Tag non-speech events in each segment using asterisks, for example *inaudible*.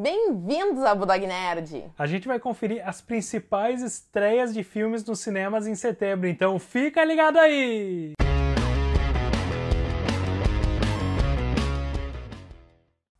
Bem-vindos a Budog Nerd! A gente vai conferir as principais estreias de filmes nos cinemas em setembro, então fica ligado aí!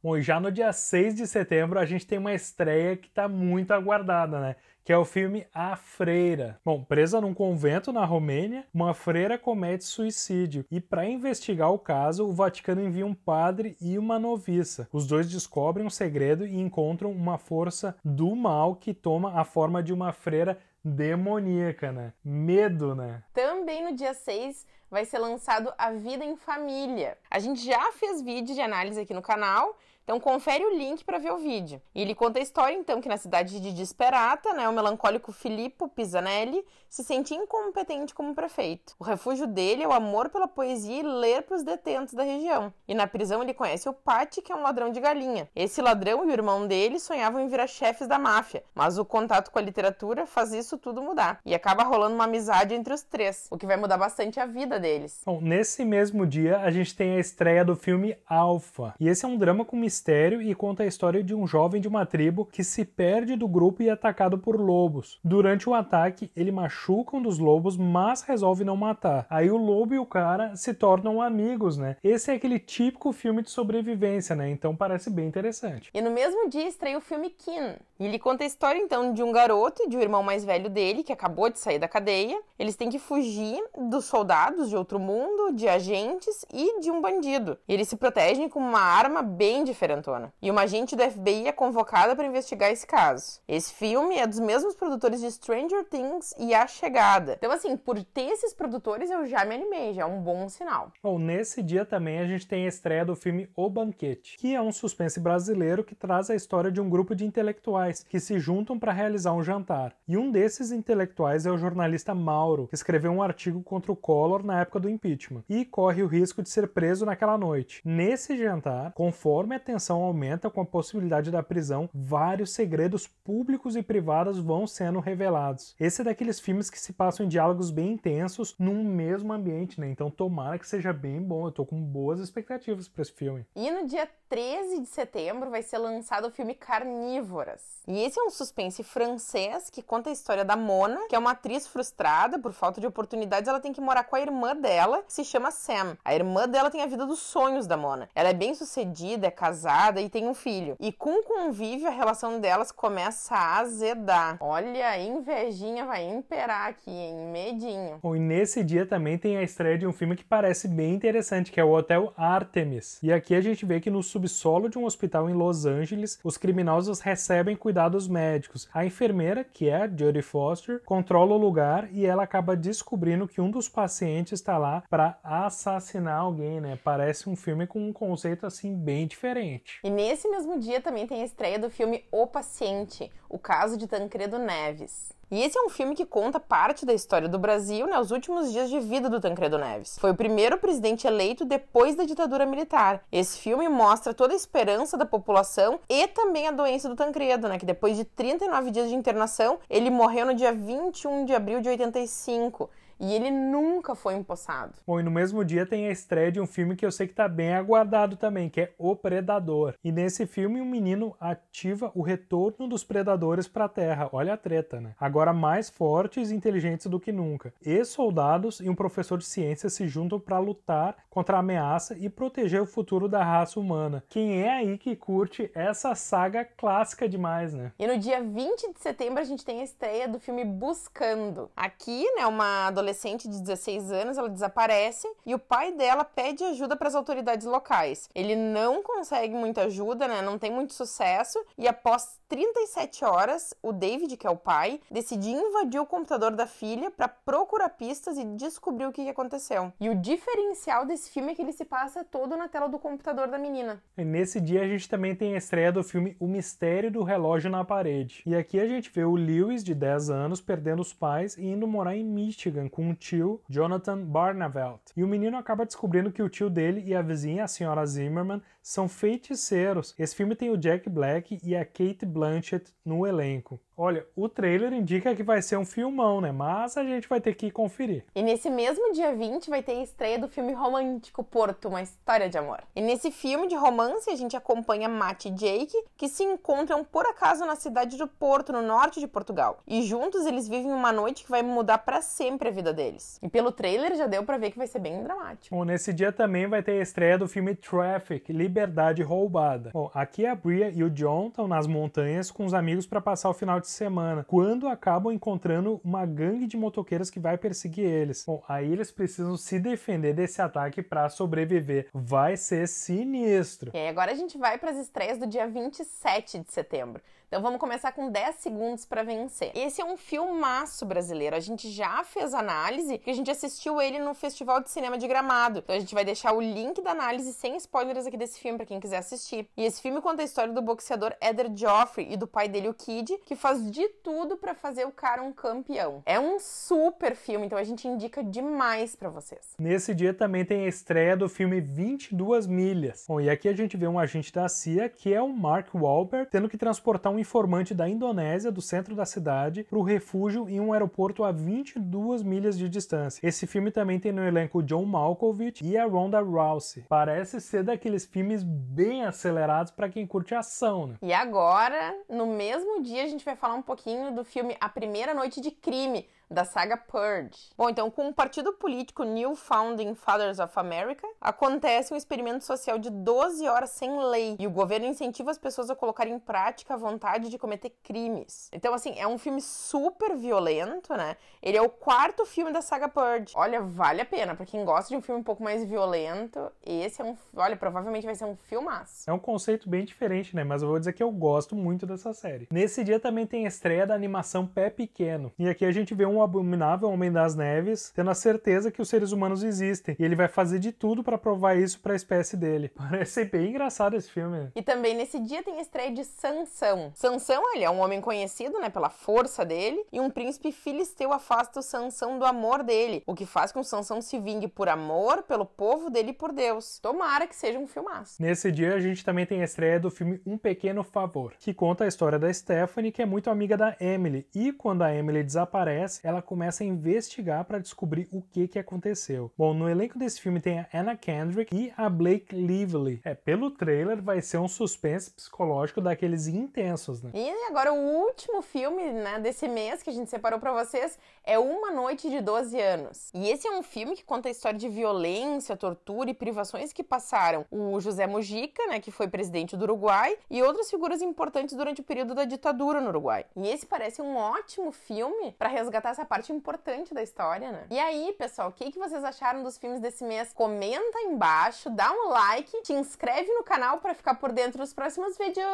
Bom, já no dia 6 de setembro a gente tem uma estreia que está muito aguardada, né? que é o filme A Freira. Bom, presa num convento na Romênia, uma freira comete suicídio e para investigar o caso, o Vaticano envia um padre e uma noviça. Os dois descobrem um segredo e encontram uma força do mal que toma a forma de uma freira demoníaca, né? Medo, né? Também no dia 6 vai ser lançado A Vida em Família. A gente já fez vídeo de análise aqui no canal então confere o link para ver o vídeo. E ele conta a história então que na cidade de Desperata, né, o melancólico Filippo Pisanelli se sente incompetente como prefeito. O refúgio dele é o amor pela poesia e ler para os detentos da região. E na prisão ele conhece o Patti, que é um ladrão de galinha. Esse ladrão e o irmão dele sonhavam em virar chefes da máfia, mas o contato com a literatura faz isso tudo mudar. E acaba rolando uma amizade entre os três, o que vai mudar bastante a vida deles. Bom, nesse mesmo dia a gente tem a estreia do filme Alfa. E esse é um drama com missão mistério e conta a história de um jovem de uma tribo que se perde do grupo e é atacado por lobos. Durante o ataque, ele machuca um dos lobos, mas resolve não matar. Aí o lobo e o cara se tornam amigos, né? Esse é aquele típico filme de sobrevivência, né? Então parece bem interessante. E no mesmo dia estreia o filme Kin. E ele conta a história então de um garoto e de um irmão mais velho dele que acabou de sair da cadeia. Eles têm que fugir dos soldados de outro mundo, de agentes e de um bandido. E eles se protegem com uma arma bem diferente diferentona. E uma agente do FBI é convocada para investigar esse caso. Esse filme é dos mesmos produtores de Stranger Things e A Chegada. Então, assim, por ter esses produtores, eu já me animei, já é um bom sinal. Bom, nesse dia também a gente tem a estreia do filme O Banquete, que é um suspense brasileiro que traz a história de um grupo de intelectuais que se juntam para realizar um jantar. E um desses intelectuais é o jornalista Mauro, que escreveu um artigo contra o Collor na época do impeachment e corre o risco de ser preso naquela noite. Nesse jantar, conforme a é tensão aumenta com a possibilidade da prisão, vários segredos públicos e privados vão sendo revelados. Esse é daqueles filmes que se passam em diálogos bem intensos num mesmo ambiente, né? Então tomara que seja bem bom. Eu tô com boas expectativas para esse filme. E no dia 13 de setembro vai ser lançado o filme Carnívoras. E esse é um suspense francês que conta a história da Mona, que é uma atriz frustrada por falta de oportunidades, ela tem que morar com a irmã dela, que se chama Sam. A irmã dela tem a vida dos sonhos da Mona. Ela é bem sucedida, é casada casada e tem um filho. E com o convívio, a relação delas começa a azedar. Olha, a invejinha vai imperar aqui, hein? Medinho. Bom, e nesse dia também tem a estreia de um filme que parece bem interessante, que é o Hotel Artemis. E aqui a gente vê que no subsolo de um hospital em Los Angeles, os criminosos recebem cuidados médicos. A enfermeira, que é a Jodie Foster, controla o lugar e ela acaba descobrindo que um dos pacientes está lá para assassinar alguém, né? Parece um filme com um conceito assim bem diferente. Exatamente. E nesse mesmo dia também tem a estreia do filme O Paciente, o caso de Tancredo Neves. E esse é um filme que conta parte da história do Brasil, né, os últimos dias de vida do Tancredo Neves. Foi o primeiro presidente eleito depois da ditadura militar. Esse filme mostra toda a esperança da população e também a doença do Tancredo, né, que depois de 39 dias de internação, ele morreu no dia 21 de abril de 85. E ele nunca foi empossado. Bom, e no mesmo dia tem a estreia de um filme que eu sei que tá bem aguardado também, que é O Predador. E nesse filme, um menino ativa o retorno dos predadores para a Terra. Olha a treta, né? Agora mais fortes e inteligentes do que nunca. Ex-soldados e um professor de ciências se juntam para lutar contra a ameaça e proteger o futuro da raça humana. Quem é aí que curte essa saga clássica demais, né? E no dia 20 de setembro a gente tem a estreia do filme Buscando. Aqui, né, uma adolescente adolescente de 16 anos, ela desaparece e o pai dela pede ajuda para as autoridades locais. Ele não consegue muita ajuda, né? Não tem muito sucesso e após 37 horas, o David, que é o pai, decidiu invadir o computador da filha para procurar pistas e descobrir o que aconteceu. E o diferencial desse filme é que ele se passa todo na tela do computador da menina. E nesse dia a gente também tem a estreia do filme O Mistério do Relógio na Parede. E aqui a gente vê o Lewis, de 10 anos, perdendo os pais e indo morar em Michigan com o tio Jonathan Barneveld. E o menino acaba descobrindo que o tio dele e a vizinha, a senhora Zimmerman, são feiticeiros. Esse filme tem o Jack Black e a Kate Blanchett no elenco. Olha, o trailer indica que vai ser um filmão, né? Mas a gente vai ter que conferir. E nesse mesmo dia 20 vai ter a estreia do filme romântico Porto, uma história de amor. E nesse filme de romance a gente acompanha Matt e Jake, que se encontram por acaso na cidade do Porto, no norte de Portugal. E juntos eles vivem uma noite que vai mudar para sempre a vida deles. E pelo trailer já deu para ver que vai ser bem dramático. Bom, nesse dia também vai ter a estreia do filme Traffic, Liberdade Roubada. Bom, aqui a Bria e o John estão nas montanhas montanhas com os amigos para passar o final de semana, quando acabam encontrando uma gangue de motoqueiras que vai perseguir eles. Bom, aí eles precisam se defender desse ataque para sobreviver. Vai ser sinistro. E agora a gente vai para as estreias do dia 27 de setembro. Então vamos começar com 10 segundos para vencer. Esse é um filmaço brasileiro. A gente já fez análise, que a gente assistiu ele no Festival de Cinema de Gramado. Então a gente vai deixar o link da análise sem spoilers aqui desse filme para quem quiser assistir. E esse filme conta a história do boxeador Eder Joffrey e do pai dele o Kid, que faz de tudo para fazer o cara um campeão. É um super filme, então a gente indica demais para vocês. Nesse dia também tem a estreia do filme 22 milhas. Bom, e aqui a gente vê um agente da CIA que é o Mark Wahlberg tendo que transportar um um informante da Indonésia, do centro da cidade, para o refúgio em um aeroporto a 22 milhas de distância. Esse filme também tem no elenco John Malkovich e a Ronda Rousey. Parece ser daqueles filmes bem acelerados para quem curte ação, né? E agora, no mesmo dia, a gente vai falar um pouquinho do filme A Primeira Noite de Crime, da saga Purge. Bom, então, com o partido político New Founding Fathers of America, acontece um experimento social de 12 horas sem lei e o governo incentiva as pessoas a colocar em prática a vontade vontade de cometer crimes. Então, assim, é um filme super violento, né? Ele é o quarto filme da saga Purge. Olha, vale a pena. Pra quem gosta de um filme um pouco mais violento, esse é um. Olha, provavelmente vai ser um filmaço. É um conceito bem diferente, né? Mas eu vou dizer que eu gosto muito dessa série. Nesse dia também tem a estreia da animação Pé Pequeno. E aqui a gente vê um abominável Homem das Neves tendo a certeza que os seres humanos existem. E ele vai fazer de tudo para provar isso pra espécie dele. *laughs* Parece bem engraçado esse filme. Né? E também nesse dia tem a estreia de Sansão. Sansão, ele é um homem conhecido, né, pela força dele, e um príncipe filisteu afasta o Sansão do amor dele, o que faz com que Sansão se vingue por amor, pelo povo dele e por Deus. Tomara que seja um filmaço. Nesse dia a gente também tem a estreia do filme Um Pequeno Favor, que conta a história da Stephanie, que é muito amiga da Emily, e quando a Emily desaparece, ela começa a investigar para descobrir o que que aconteceu. Bom, no elenco desse filme tem a Anna Kendrick e a Blake Lively. É, pelo trailer vai ser um suspense psicológico daqueles intensos né? E agora o último filme né, desse mês que a gente separou para vocês é Uma Noite de 12 Anos. E esse é um filme que conta a história de violência, tortura e privações que passaram o José Mujica, né, que foi presidente do Uruguai, e outras figuras importantes durante o período da ditadura no Uruguai. E esse parece um ótimo filme para resgatar essa parte importante da história, né? E aí, pessoal, o que, que vocês acharam dos filmes desse mês? Comenta embaixo, dá um like, te inscreve no canal para ficar por dentro dos próximos vídeos.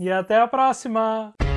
E até a próxima! próxima!